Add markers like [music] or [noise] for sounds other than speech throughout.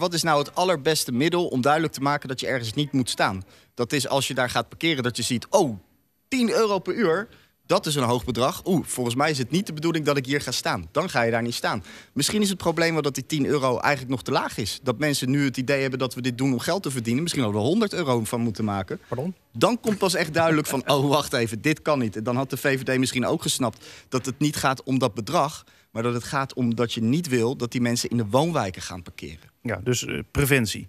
Wat is nou het allerbeste middel om duidelijk te maken dat je ergens niet moet staan? Dat is als je daar gaat parkeren dat je ziet, oh, 10 euro per uur, dat is een hoog bedrag. Oeh, volgens mij is het niet de bedoeling dat ik hier ga staan. Dan ga je daar niet staan. Misschien is het probleem wel dat die 10 euro eigenlijk nog te laag is. Dat mensen nu het idee hebben dat we dit doen om geld te verdienen. Misschien ook we 100 euro van moeten maken. Pardon? Dan komt pas echt duidelijk van, oh wacht even, dit kan niet. En dan had de VVD misschien ook gesnapt dat het niet gaat om dat bedrag... Maar dat het gaat om dat je niet wil dat die mensen in de woonwijken gaan parkeren. Ja, dus eh, preventie.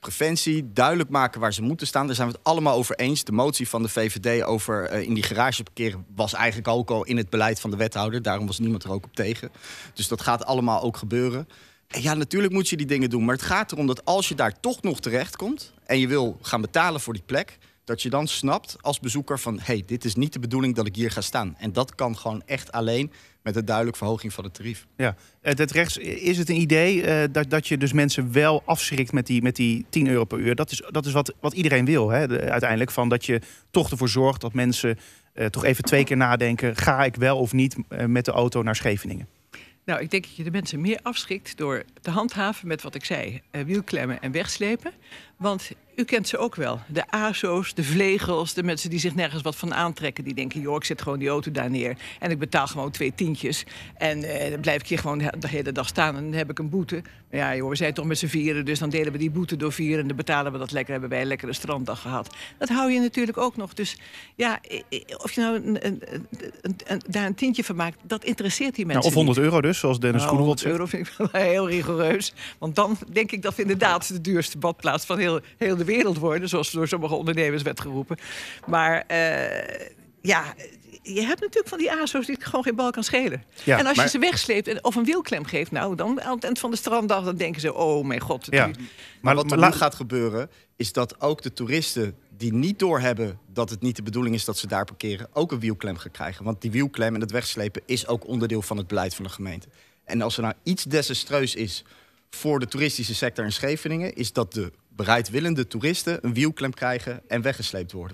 Preventie, duidelijk maken waar ze moeten staan. Daar zijn we het allemaal over eens. De motie van de VVD over eh, in die garage parkeren was eigenlijk ook al in het beleid van de wethouder. Daarom was niemand er ook op tegen. Dus dat gaat allemaal ook gebeuren. En ja, natuurlijk moet je die dingen doen. Maar het gaat erom dat als je daar toch nog terecht komt en je wil gaan betalen voor die plek, dat je dan snapt als bezoeker van... hey, dit is niet de bedoeling dat ik hier ga staan. En dat kan gewoon echt alleen met een duidelijke verhoging van het tarief. Ja, eh, het rechts, is het een idee eh, dat, dat je dus mensen wel afschrikt met die, met die 10 euro per uur? Dat is, dat is wat, wat iedereen wil hè, uiteindelijk. Van dat je toch ervoor zorgt dat mensen eh, toch even twee keer nadenken... ga ik wel of niet met de auto naar Scheveningen? Nou, ik denk dat je de mensen meer afschrikt door te handhaven met wat ik zei: wielklemmen en wegslepen. Want u kent ze ook wel. De ASO's, de vlegels, de mensen die zich nergens wat van aantrekken. Die denken, joh, ik zet gewoon die auto daar neer. En ik betaal gewoon twee tientjes. En eh, dan blijf ik hier gewoon de hele dag staan en dan heb ik een boete. Maar ja, joh, we zijn toch met z'n vieren, dus dan delen we die boete door vier... en dan betalen we dat lekker, hebben wij een lekkere stranddag gehad. Dat hou je natuurlijk ook nog. Dus ja, of je nou een, een, een, daar een tientje van maakt, dat interesseert die nou, mensen Of 100 euro dus, zoals Dennis nou, Groenewald zegt. 100 euro vind ik wel [laughs] heel rigoureus. Want dan denk ik dat we inderdaad de duurste badplaats van heel, heel de wereld worden, zoals door sommige ondernemers werd geroepen. Maar eh, ja, je hebt natuurlijk van die ASO's die gewoon geen bal kan schelen. Ja, en als je ze wegsleept of een wielklem geeft, nou, dan aan het eind van de stranddag, dan denken ze, oh mijn god. Ja. Maar wat er nu gaat gebeuren, is dat ook de toeristen die niet doorhebben dat het niet de bedoeling is dat ze daar parkeren, ook een wielklem gaan krijgen. Want die wielklem en het wegslepen is ook onderdeel van het beleid van de gemeente. En als er nou iets desastreus is voor de toeristische sector in Scheveningen, is dat de bereidwillende toeristen een wielklem krijgen en weggesleept worden.